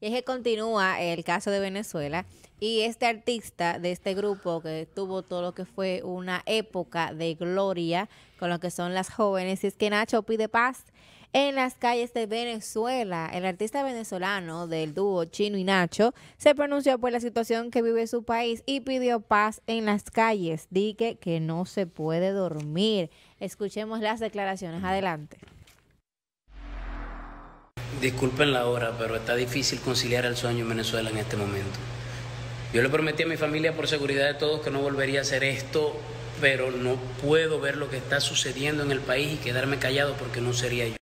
Y es que continúa el caso de Venezuela y este artista de este grupo que tuvo todo lo que fue una época de gloria con lo que son las jóvenes, y es que Nacho pide paz en las calles de Venezuela. El artista venezolano del dúo Chino y Nacho se pronunció por la situación que vive su país y pidió paz en las calles. Dije que no se puede dormir. Escuchemos las declaraciones. Adelante. Disculpen la hora, pero está difícil conciliar el sueño en Venezuela en este momento. Yo le prometí a mi familia por seguridad de todos que no volvería a hacer esto, pero no puedo ver lo que está sucediendo en el país y quedarme callado porque no sería yo.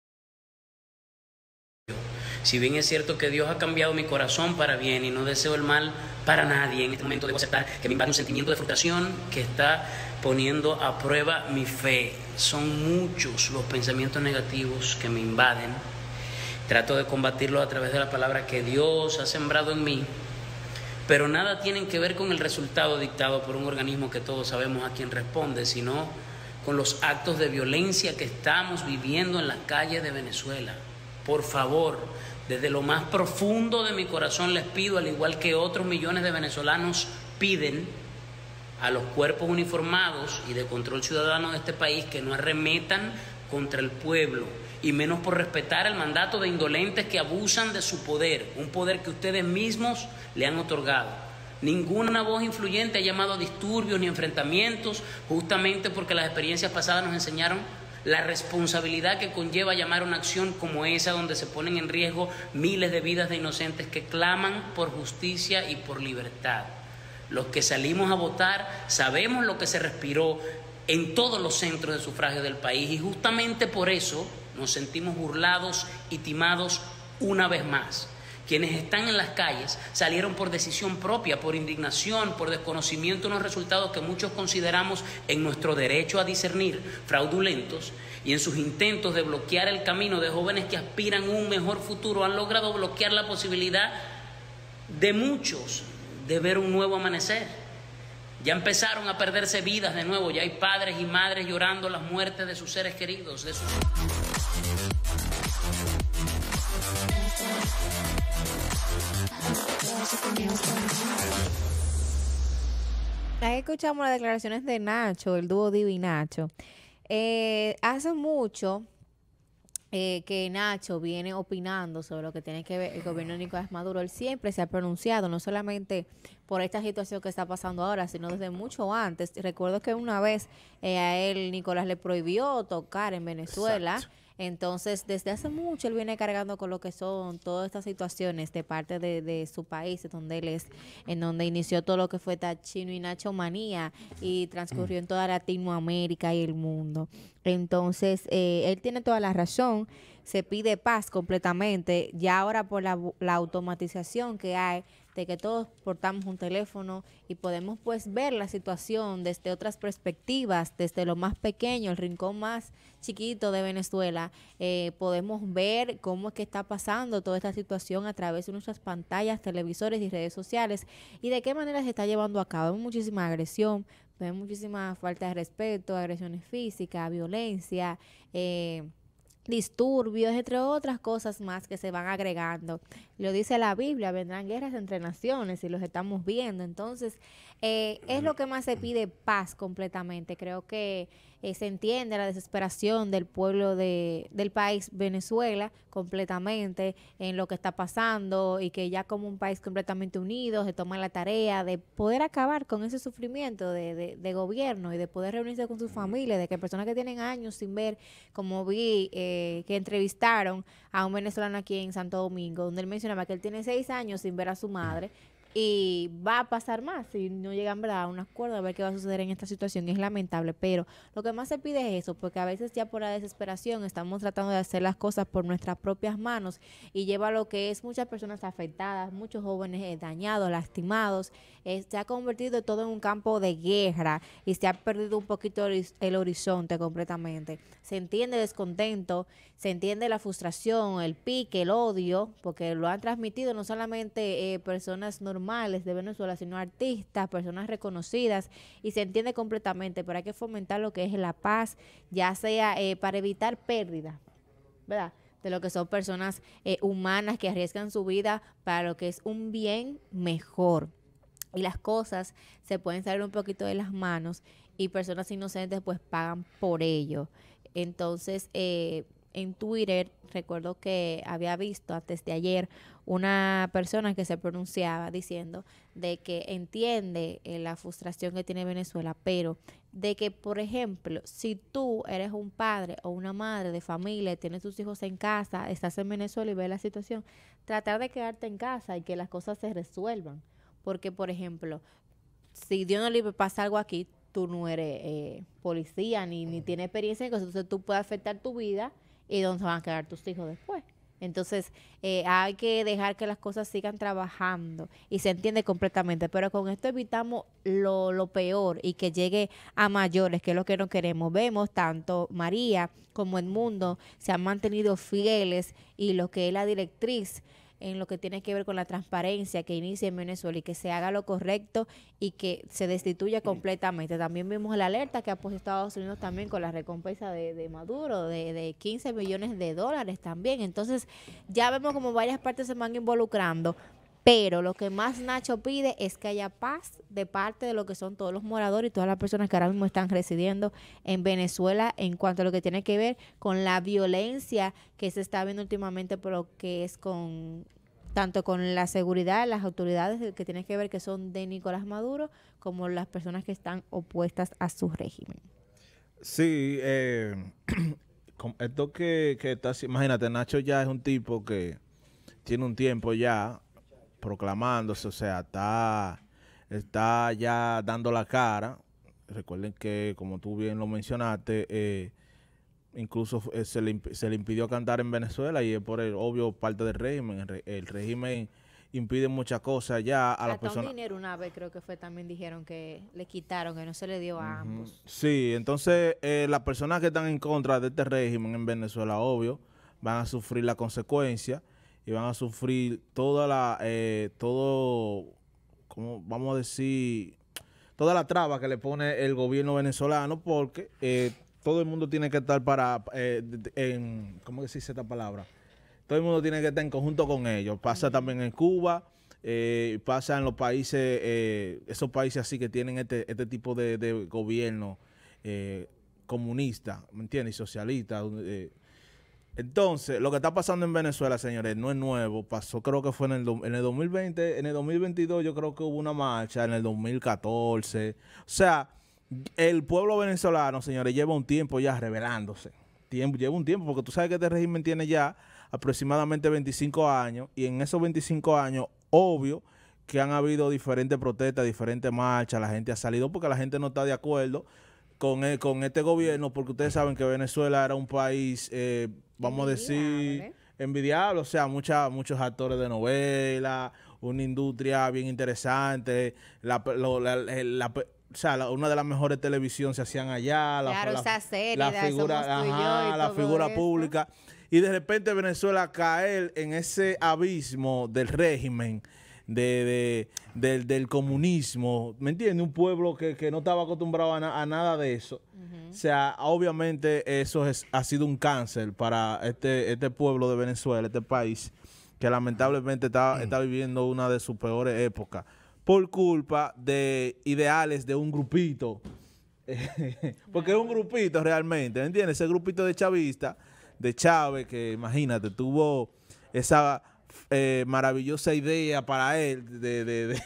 Si bien es cierto que Dios ha cambiado mi corazón para bien y no deseo el mal para nadie, en este momento debo aceptar que me invade un sentimiento de frustración que está poniendo a prueba mi fe. Son muchos los pensamientos negativos que me invaden Trato de combatirlo a través de la palabra que Dios ha sembrado en mí, pero nada tienen que ver con el resultado dictado por un organismo que todos sabemos a quién responde, sino con los actos de violencia que estamos viviendo en las calles de Venezuela. Por favor, desde lo más profundo de mi corazón les pido, al igual que otros millones de venezolanos piden a los cuerpos uniformados y de control ciudadano de este país que no arremetan contra el pueblo y menos por respetar el mandato de indolentes que abusan de su poder, un poder que ustedes mismos le han otorgado. Ninguna voz influyente ha llamado a disturbios ni enfrentamientos, justamente porque las experiencias pasadas nos enseñaron la responsabilidad que conlleva llamar a una acción como esa, donde se ponen en riesgo miles de vidas de inocentes que claman por justicia y por libertad. Los que salimos a votar sabemos lo que se respiró en todos los centros de sufragio del país y justamente por eso nos sentimos burlados y timados una vez más. Quienes están en las calles salieron por decisión propia, por indignación, por desconocimiento de unos resultados que muchos consideramos en nuestro derecho a discernir fraudulentos y en sus intentos de bloquear el camino de jóvenes que aspiran a un mejor futuro han logrado bloquear la posibilidad de muchos de ver un nuevo amanecer. Ya empezaron a perderse vidas de nuevo, ya hay padres y madres llorando las muertes de sus seres queridos, de sus... escuchamos las declaraciones de Nacho, el dúo Divi Nacho. Eh, hace mucho eh, que Nacho viene opinando sobre lo que tiene que ver el gobierno de Nicolás Maduro. Él siempre se ha pronunciado, no solamente por esta situación que está pasando ahora, sino desde mucho antes. Recuerdo que una vez eh, a él Nicolás le prohibió tocar en Venezuela. Entonces, desde hace mucho él viene cargando con lo que son todas estas situaciones de parte de, su país, donde él es, en donde inició todo lo que fue Tachino y Nacho Manía y transcurrió en toda Latinoamérica y el mundo. Entonces, eh, él tiene toda la razón, se pide paz completamente, ya ahora por la, la automatización que hay de que todos portamos un teléfono y podemos pues ver la situación desde otras perspectivas, desde lo más pequeño, el rincón más chiquito de Venezuela, eh, podemos ver cómo es que está pasando toda esta situación a través de nuestras pantallas, televisores y redes sociales y de qué manera se está llevando a cabo. Hay muchísima agresión, hay muchísima falta de respeto, agresiones físicas, violencia. Eh, disturbios, entre otras cosas más que se van agregando. Lo dice la Biblia, vendrán guerras entre naciones y los estamos viendo. Entonces, eh, es lo que más se pide paz completamente. Creo que eh, se entiende la desesperación del pueblo de, del país Venezuela completamente en lo que está pasando y que ya como un país completamente unido se toma la tarea de poder acabar con ese sufrimiento de, de, gobierno y de poder reunirse con sus familias, de que personas que tienen años sin ver, como vi eh, que entrevistaron a un venezolano aquí en Santo Domingo, donde él mencionaba que él tiene seis años sin ver a su madre y va a pasar más si no llegan a un acuerdo a ver qué va a suceder en esta situación. Es lamentable, pero lo que más se pide es eso, porque a veces ya por la desesperación estamos tratando de hacer las cosas por nuestras propias manos y lleva lo que es muchas personas afectadas, muchos jóvenes eh, dañados, lastimados. Eh, se ha convertido todo en un campo de guerra y se ha perdido un poquito el horizonte completamente. Se entiende descontento, se entiende la frustración, el pique, el odio, porque lo han transmitido no solamente eh, personas normales de Venezuela, sino artistas, personas reconocidas, y se entiende completamente, pero hay que fomentar lo que es la paz, ya sea eh, para evitar pérdida, ¿verdad? de lo que son personas eh, humanas que arriesgan su vida para lo que es un bien mejor. Y las cosas se pueden salir un poquito de las manos y personas inocentes pues pagan por ello. Entonces, eh, en Twitter, recuerdo que había visto antes de ayer una persona que se pronunciaba diciendo de que entiende eh, la frustración que tiene Venezuela, pero de que, por ejemplo, si tú eres un padre o una madre de familia, tienes tus hijos en casa, estás en Venezuela y ves la situación, tratar de quedarte en casa y que las cosas se resuelvan. Porque, por ejemplo, si Dios no le pasa algo aquí, tú no eres eh, policía ni, ni tienes experiencia, en entonces tú puedes afectar tu vida y dónde van a quedar tus hijos después. Entonces, eh, hay que dejar que las cosas sigan trabajando y se entiende completamente, pero con esto evitamos lo, lo, peor y que llegue a mayores, que es lo que no queremos. Vemos tanto María como el mundo se han mantenido fieles y lo que es la directriz en lo que tiene que ver con la transparencia que inicia en Venezuela y que se haga lo correcto y que se destituya completamente. También vimos la alerta que ha puesto Estados Unidos también con la recompensa de, Maduro de, de 15 millones de dólares también. Entonces ya vemos como varias partes se van involucrando pero lo que más Nacho pide es que haya paz de parte de lo que son todos los moradores y todas las personas que ahora mismo están residiendo en Venezuela en cuanto a lo que tiene que ver con la violencia que se está viendo últimamente, pero que es con tanto con la seguridad, las autoridades que tienen que ver que son de Nicolás Maduro, como las personas que están opuestas a su régimen. Sí, eh, esto que, que estás, imagínate, Nacho ya es un tipo que tiene un tiempo ya proclamándose, o sea, está, está ya dando la cara. Recuerden que, como tú bien lo mencionaste, eh, incluso eh, se, le, impidió cantar en Venezuela y es por el obvio parte del régimen. El, régimen impide muchas cosas ya a las personas. dinero una vez creo que fue también dijeron que le quitaron, que no se le dio a ambos. Sí, entonces eh, las personas que están en contra de este régimen en Venezuela, obvio, van a sufrir la consecuencia y van a sufrir toda la, eh, todo, como vamos a decir, toda la traba que le pone el gobierno venezolano porque eh, todo el mundo tiene que estar para, eh, en, ¿cómo dice esta palabra? Todo el mundo tiene que estar en conjunto con ellos. Pasa también en Cuba, eh, pasa en los países, eh, esos países así que tienen este, este tipo de, de gobierno eh, comunista, ¿me entiendes? Y socialista. Eh, entonces, lo que está pasando en Venezuela, señores, no es nuevo. Pasó, creo que fue en el, en 2020, en el 2022 yo creo que hubo una marcha, en el 2014. O sea, el pueblo venezolano, señores, lleva un tiempo ya revelándose. Tiempo, lleva un tiempo, porque tú sabes que este régimen tiene ya aproximadamente 25 años y en esos 25 años, obvio, que han habido diferentes protestas, diferentes marchas, la gente ha salido porque la gente no está de acuerdo con, e, con este gobierno, porque ustedes saben que Venezuela era un país, eh, vamos a decir, envidiable, o sea, muchos actores de novela, una industria bien interesante, eh, la, una de las mejores televisión se hacían allá, la, la, figura, pública, y de repente Venezuela cae en ese abismo del régimen de, del, comunismo, ¿me entiendes? Un pueblo que, no estaba acostumbrado a, nada de eso. O sea, obviamente eso es, ha sido un cáncer para este, este pueblo de Venezuela, este país, que lamentablemente está, mm. está viviendo una de sus peores épocas por culpa de ideales de un grupito. Porque es un grupito realmente, ¿me entiendes? Ese grupito de chavistas, de Chávez, que imagínate, tuvo esa eh, maravillosa idea para él, de,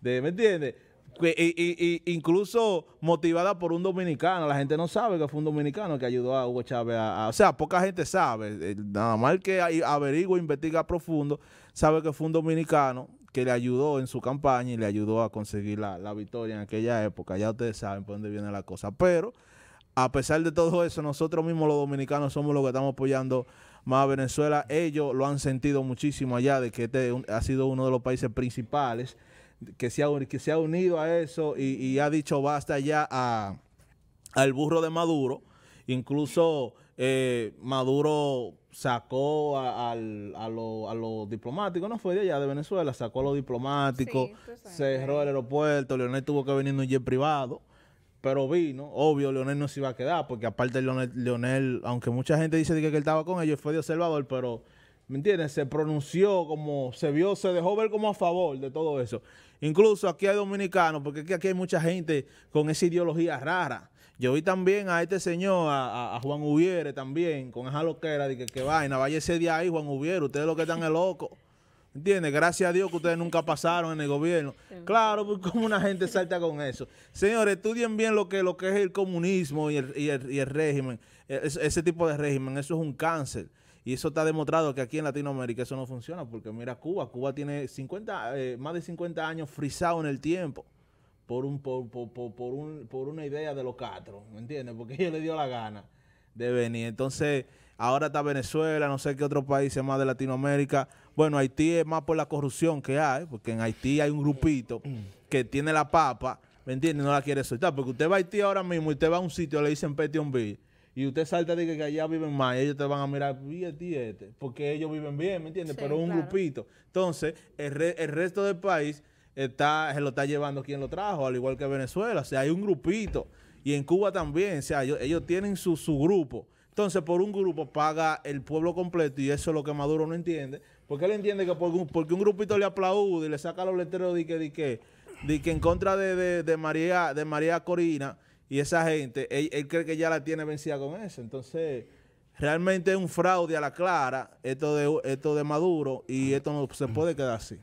¿me entiendes? Y, incluso motivada por un dominicano. La gente no sabe que fue un dominicano que ayudó a Hugo Chávez O sea, poca gente sabe. Eh, nada más que averigua, investiga profundo, sabe que fue un dominicano que le ayudó en su campaña y le ayudó a conseguir la, la victoria en aquella época. Ya ustedes saben por dónde viene la cosa. Pero, a pesar de todo eso, nosotros mismos los dominicanos somos los que estamos apoyando más Venezuela, ellos lo han sentido muchísimo allá, de que este ha sido uno de los países principales que se ha, que se ha unido a eso y, ha dicho basta ya al burro de Maduro. Incluso eh, Maduro sacó a, a los diplomáticos, no fue de allá de Venezuela, sacó a los diplomáticos, cerró el aeropuerto, Leonel tuvo que venir en un jet privado pero vino. Obvio, Leonel no se iba a quedar, porque aparte Leonel, aunque mucha gente dice que, él estaba con ellos, fue de observador, pero, ¿me entiendes? Se pronunció como, se vio, se dejó ver como a favor de todo eso. Incluso aquí hay dominicanos, porque aquí hay mucha gente con esa ideología rara. Yo vi también a este señor, a, Juan Ubiere también, con esa loquera, de que, que vaina, vaya ese día ahí, Juan Ubiere, ustedes lo que están el loco. ¿Entiendes? Gracias a Dios que ustedes nunca pasaron en el gobierno. Claro, pues como una gente salta con eso. Señores, estudien bien lo que, lo que es el comunismo y el, régimen, e, ese tipo de régimen, eso es un cáncer. Y eso está demostrado que aquí en Latinoamérica eso no funciona, porque mira Cuba, Cuba tiene 50, eh, más de 50 años frisado en el tiempo por, un, por, por, por, un, por una idea de los cuatro ¿me entiendes? Porque ellos le dio la gana de venir. Entonces ahora está Venezuela, no sé qué otros países más de Latinoamérica. Bueno, Haití es más por la corrupción que hay, porque en Haití hay un grupito que tiene la papa, ¿me entiendes? No la quiere soltar, porque usted va a Haití ahora mismo y usted va a un sitio, le dicen Petionville, y usted salta dice que allá viven más, y ellos te van a mirar, este, este, porque ellos viven bien, ¿me entiendes? Pero es un grupito. Entonces, el, resto del país está, se lo está llevando quien lo trajo, al igual que Venezuela. O sea, hay un grupito. Y en Cuba también, o sea, ellos, tienen su grupo. Entonces, por un grupo paga el pueblo completo y eso es lo que Maduro no entiende. Porque él entiende que porque un grupito le aplaude y le saca los letreros de que, que, de que en contra de, María, de María Corina y esa gente, él, cree que ya la tiene vencida con eso. Entonces realmente es un fraude a la clara esto de esto de Maduro y esto no se puede quedar así.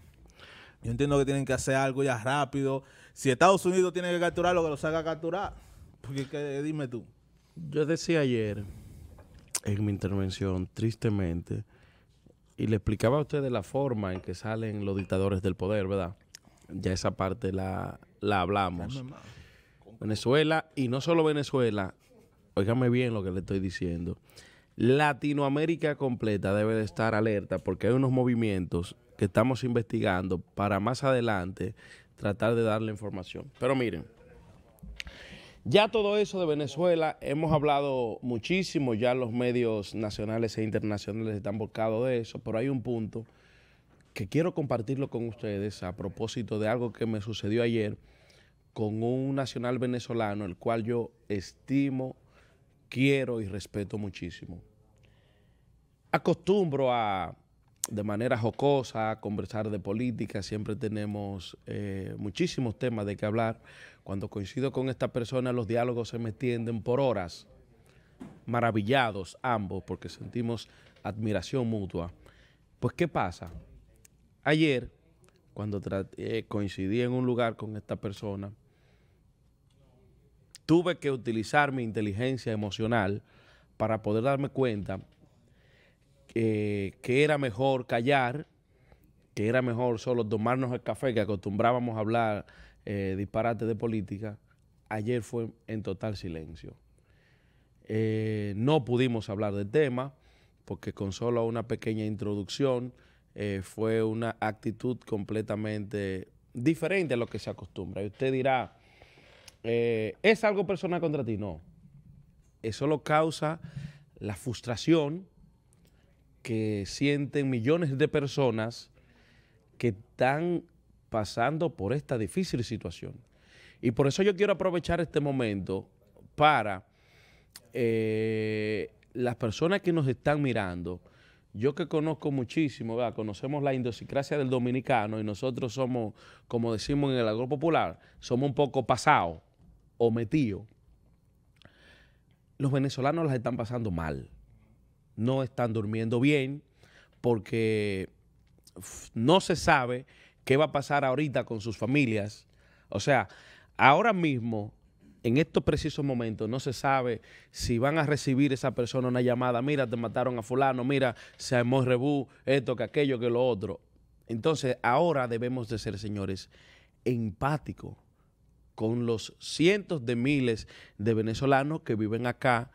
Yo entiendo que tienen que hacer algo ya rápido. Si Estados Unidos tiene que capturar lo que los haga capturar, porque dime tú. Yo decía ayer en mi intervención, tristemente, y le explicaba a ustedes la forma en que salen los dictadores del poder, ¿verdad? Ya esa parte la, la hablamos. Venezuela, y no solo Venezuela, óigame bien lo que le estoy diciendo. Latinoamérica completa debe de estar alerta porque hay unos movimientos que estamos investigando para más adelante tratar de darle información. Pero miren, ya todo eso de Venezuela hemos hablado muchísimo, ya los medios nacionales e internacionales están volcados de eso, pero hay un punto que quiero compartirlo con ustedes a propósito de algo que me sucedió ayer con un nacional venezolano, el cual yo estimo, quiero y respeto muchísimo. Acostumbro a de manera jocosa, conversar de política, siempre tenemos eh, muchísimos temas de que hablar. Cuando coincido con esta persona, los diálogos se me extienden por horas, maravillados ambos, porque sentimos admiración mutua. Pues, ¿qué pasa? Ayer, cuando eh, coincidí en un lugar con esta persona, tuve que utilizar mi inteligencia emocional para poder darme cuenta eh, que era mejor callar, que era mejor solo tomarnos el café, que acostumbrábamos a hablar eh, disparate de política, ayer fue en total silencio. Eh, no pudimos hablar del tema, porque con solo una pequeña introducción fue una actitud completamente diferente a lo que se acostumbra. Y usted dirá, ¿es algo personal contra ti? No. Eso lo causa la frustración, que sienten millones de personas que están pasando por esta difícil situación. Y por eso yo quiero aprovechar este momento para eh, las personas que nos están mirando. Yo que conozco muchísimo, conocemos la idiosincrasia del dominicano y nosotros somos, como decimos en el agro popular, somos un poco pasados o metidos. Los venezolanos las están pasando mal no están durmiendo bien porque no se sabe qué va a pasar ahorita con sus familias. O sea, ahora mismo, en estos precisos momentos, no se sabe si van a recibir esa persona una llamada, mira, te mataron a fulano, mira, se armó rebú, esto, que aquello, que lo otro. Entonces, ahora debemos de ser, señores, empáticos con los cientos de miles de venezolanos que viven acá,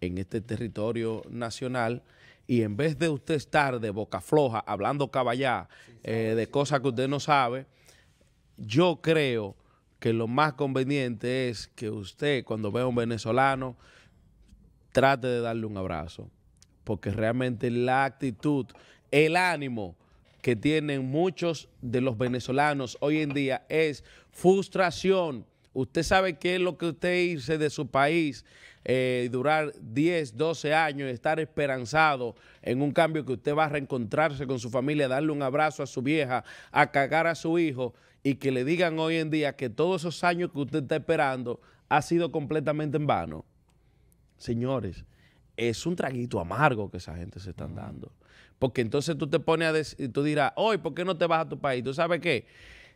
en este territorio nacional y en vez de usted estar de boca floja hablando caballá eh, de cosas que usted no sabe, yo creo que lo más conveniente es que usted cuando vea a un venezolano trate de darle un abrazo, porque realmente la actitud, el ánimo que tienen muchos de los venezolanos hoy en día es frustración, Usted sabe qué es lo que usted irse de su país, eh, durar 10, 12 años, estar esperanzado en un cambio que usted va a reencontrarse con su familia, darle un abrazo a su vieja, a cagar a su hijo y que le digan hoy en día que todos esos años que usted está esperando ha sido completamente en vano. Señores, es un traguito amargo que esa gente se está mm. dando. Porque entonces tú te pones a decir, tú dirás, hoy, ¿por qué no te vas a tu país? ¿Tú sabes qué?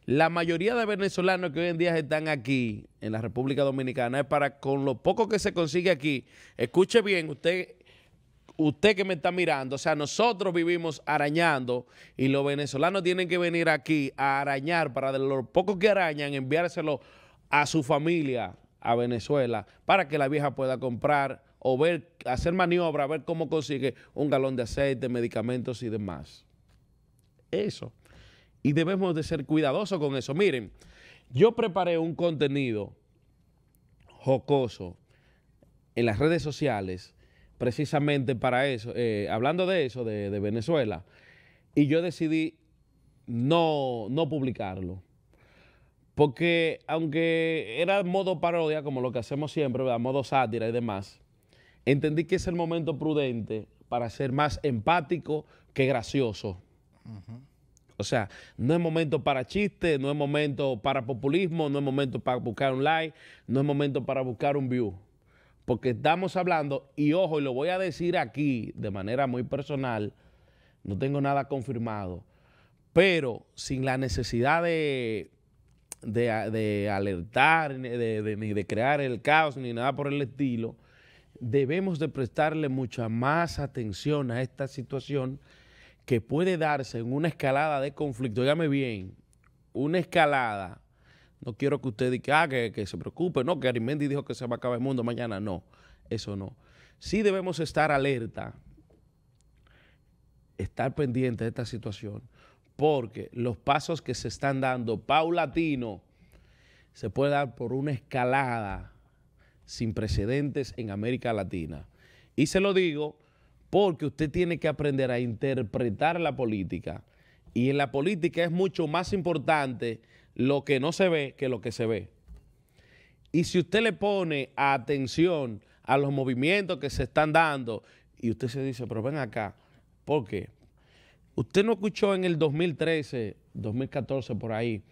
La mayoría de venezolanos que hoy en día están aquí en la República Dominicana es para con lo poco que se consigue aquí. Escuche bien, usted usted que me está mirando, o sea, nosotros vivimos arañando y los venezolanos tienen que venir aquí a arañar para de lo poco que arañan enviárselo a su familia a Venezuela para que la vieja pueda comprar o ver, hacer maniobra, ver cómo consigue un galón de aceite, medicamentos y demás. Eso. Y debemos de ser cuidadosos con eso. Miren, yo preparé un contenido jocoso en las redes sociales precisamente para eso, eh, hablando de eso, de, Venezuela, y yo decidí no, no publicarlo. Porque aunque era modo parodia, como lo que hacemos siempre, ¿verdad? modo sátira y demás, entendí que es el momento prudente para ser más empático que gracioso. O sea, no es momento para chistes, no es momento para populismo, no es momento para buscar un like, no es momento para buscar un view. Porque estamos hablando, y ojo, y lo voy a decir aquí de manera muy personal, no tengo nada confirmado, pero sin la necesidad de, de, alertar, ni de, de crear el caos, ni nada por el estilo, debemos de prestarle mucha más atención a esta situación que puede darse en una escalada de conflicto, dígame bien, una escalada, no quiero que usted diga ah, que, se preocupe, no, que Arimendi dijo que se va a acabar el mundo mañana, no, eso no. Sí debemos estar alerta, estar pendiente de esta situación, porque los pasos que se están dando paulatino se puede dar por una escalada sin precedentes en América Latina. Y se lo digo porque usted tiene que aprender a interpretar la política. Y en la política es mucho más importante lo que no se ve que lo que se ve. Y si usted le pone atención a los movimientos que se están dando y usted se dice, pero ven acá, ¿por qué? Usted no escuchó en el 2013, 2014 por ahí,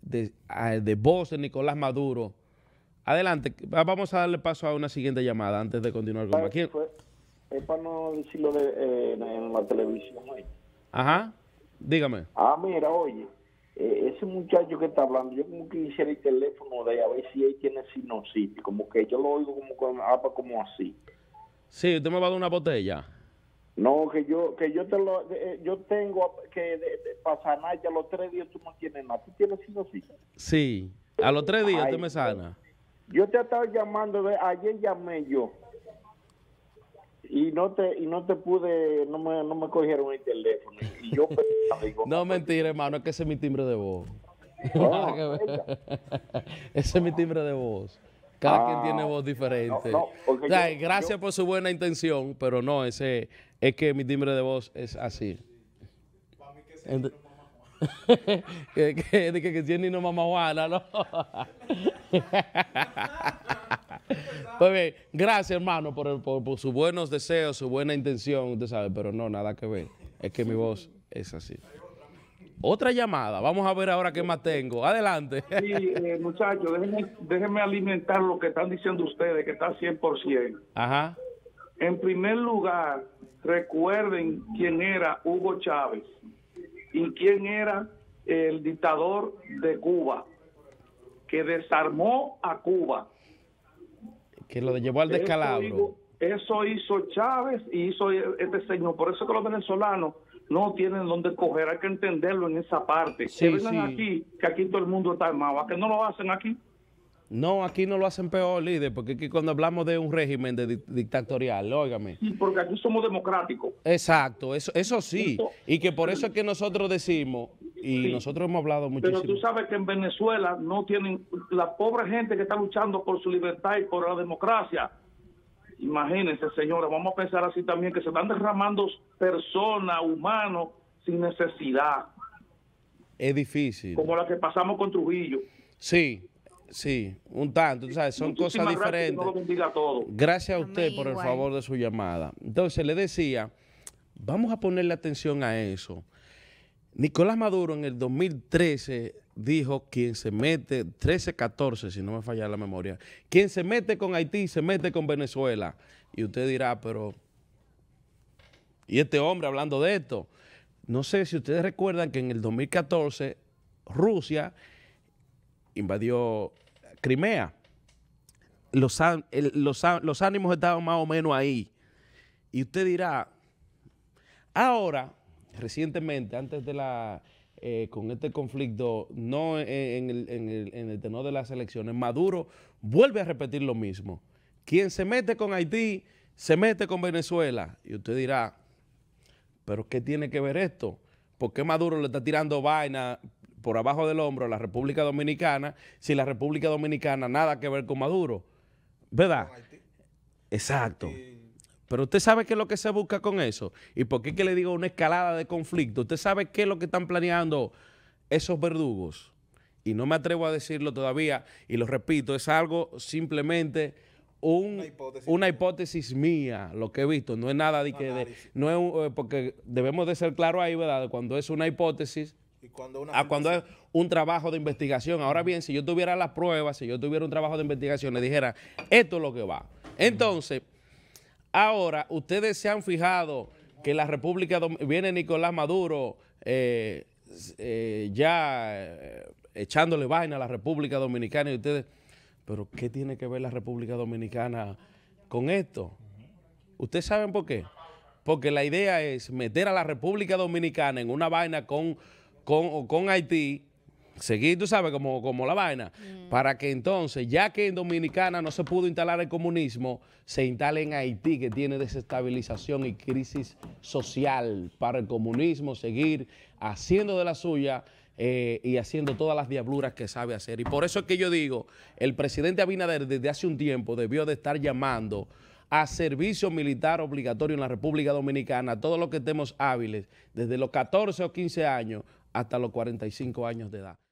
de, de voz de Nicolás Maduro. Adelante, vamos a darle paso a una siguiente llamada antes de continuar con... ¿Quién? es para no decirlo eh, en la televisión. Ajá, dígame. Ah, mira, oye, eh, ese muchacho que está hablando, yo como que quisiera el teléfono de a ver si él tiene sinusitis, como que yo lo oigo como con ah, pues, como así. Sí, usted me va a dar una botella. No, que yo que yo te lo eh, yo tengo que pasar nada para sanar ya los tres días tú no tienes nada. ¿Tú tienes sinusitis? Sí, a los tres días tú me sana. Yo te estaba llamando, ayer llamé yo y no te y no te pude no me, no me cogieron el teléfono y yo pues, no pues, mentira hermano es que ese es mi timbre de voz ese es mi timbre de voz cada quien ah, tiene voz diferente gracias por su buena intención pero no ese es que mi timbre de voz es así que, que, que Jenny no mama Juana, ¿no? Pues bien, gracias, hermano, por, sus buenos deseos, su buena intención, usted sabe, pero no, nada que ver. Es que mi voz es así. Otra llamada, vamos a ver ahora qué más tengo. Adelante. Sí, eh, muchachos, déjenme, alimentar lo que están diciendo ustedes, que está 100%. Ajá. En primer lugar, recuerden quién era Hugo Chávez y quién era el dictador de Cuba, que desarmó a Cuba que lo llevó al descalabro. Eso, hizo Chávez y hizo este señor. Por eso que los venezolanos no tienen dónde coger. Hay que entenderlo en esa parte. que vengan aquí, que aquí todo el mundo está armado. ¿A que no lo hacen aquí? No, aquí no lo hacen peor, líder, porque aquí cuando hablamos de un régimen de dictatorial, óigame. Sí, porque aquí somos democráticos. Exacto, eso, eso sí. y que por eso es que nosotros decimos y nosotros hemos hablado muchísimo. Pero tú sabes que en Venezuela no tienen, la pobre gente que está luchando por su libertad y por la democracia. Imagínense, señora, vamos a pensar así también, que se están derramando personas, humanos, sin necesidad. Es difícil. Como la que pasamos con Trujillo. Sí, sí, un tanto, sabes, son cosas diferentes. Gracias, a usted por el favor de su llamada. Entonces, le decía, vamos a ponerle atención a eso Nicolás Maduro en el 2013 dijo quien se mete, 13-14 si no me falla la memoria, quien se mete con Haití se mete con Venezuela. Y usted dirá, pero, ¿y este hombre hablando de esto? No sé si ustedes recuerdan que en el 2014 Rusia invadió Crimea. Los, los, los ánimos estaban más o menos ahí. Y usted dirá, ahora recientemente, antes de la, eh, con este conflicto, no en el, tenor de las elecciones, Maduro vuelve a repetir lo mismo. Quien se mete con Haití, se mete con Venezuela. Y usted dirá, pero ¿qué tiene que ver esto? ¿Por qué Maduro le está tirando vaina por abajo del hombro a la República Dominicana si la República Dominicana nada que ver con Maduro? ¿Verdad? Exacto. Pero usted sabe qué es lo que se busca con eso. ¿Y por qué que le digo una escalada de conflicto? Usted sabe qué es lo que están planeando esos verdugos. Y no me atrevo a decirlo todavía, y lo repito, es algo simplemente una, hipótesis. mía, lo que he visto. No es nada de que... no eh, porque debemos de ser claros ahí, ¿verdad? Cuando es una hipótesis, a cuando es ah, un trabajo de investigación. Ahora bien, si yo tuviera las pruebas, si yo tuviera un trabajo de investigación, le dijera, esto es lo que va. Entonces, Ahora, ustedes se han fijado que la República Dominicana, viene Nicolás Maduro eh, eh, ya eh, echándole vaina a la República Dominicana y ustedes, pero ¿qué tiene que ver la República Dominicana con esto? ¿Ustedes saben por qué? Porque la idea es meter a la República Dominicana en una vaina con, con, con Haití seguir, tú sabes, como, como la vaina, mm. para que entonces, ya que en Dominicana no se pudo instalar el comunismo, se instale en Haití, que tiene desestabilización y crisis social para el comunismo, seguir haciendo de la suya. Eh, y haciendo todas las diabluras que sabe hacer. Y por eso es que yo digo, el presidente Abinader desde hace un tiempo debió de estar llamando a servicio militar obligatorio en la República Dominicana, a todos los que estemos hábiles, desde los 14 o 15 años hasta los 45 años de edad.